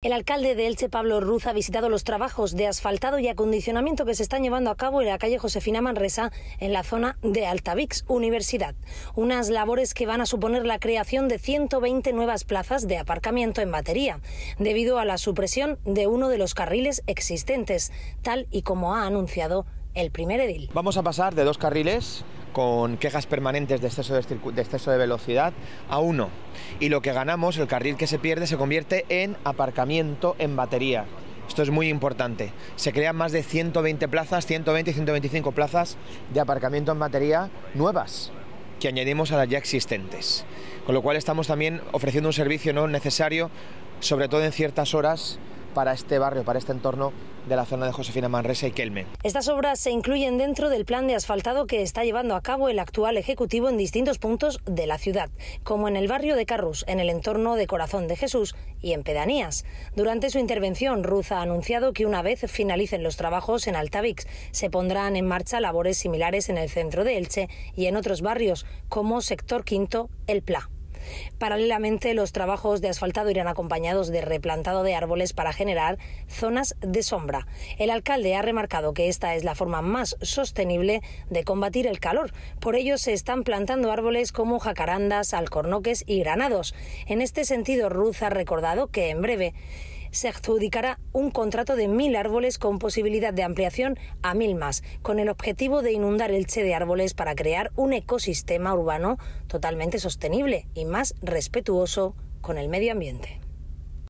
El alcalde de Elche, Pablo Ruz, ha visitado los trabajos de asfaltado y acondicionamiento que se están llevando a cabo en la calle Josefina Manresa, en la zona de Altavix Universidad. Unas labores que van a suponer la creación de 120 nuevas plazas de aparcamiento en batería, debido a la supresión de uno de los carriles existentes, tal y como ha anunciado el primer edil. Vamos a pasar de dos carriles con quejas permanentes de exceso de, de, exceso de velocidad a uno y lo que ganamos, el carril que se pierde, se convierte en aparcamiento en batería. Esto es muy importante. Se crean más de 120 plazas, 120 y 125 plazas de aparcamiento en batería nuevas que añadimos a las ya existentes. Con lo cual estamos también ofreciendo un servicio ¿no? necesario, sobre todo en ciertas horas para este barrio, para este entorno de la zona de Josefina Manresa y Kelme. Estas obras se incluyen dentro del plan de asfaltado que está llevando a cabo el actual Ejecutivo en distintos puntos de la ciudad, como en el barrio de Carrus, en el entorno de Corazón de Jesús y en Pedanías. Durante su intervención, Ruz ha anunciado que una vez finalicen los trabajos en Altavix, se pondrán en marcha labores similares en el centro de Elche y en otros barrios, como Sector Quinto, El Pla. Paralelamente, los trabajos de asfaltado irán acompañados de replantado de árboles para generar zonas de sombra. El alcalde ha remarcado que esta es la forma más sostenible de combatir el calor. Por ello, se están plantando árboles como jacarandas, alcornoques y granados. En este sentido, Ruz ha recordado que en breve se adjudicará un contrato de mil árboles con posibilidad de ampliación a mil más, con el objetivo de inundar el Che de árboles para crear un ecosistema urbano totalmente sostenible y más respetuoso con el medio ambiente.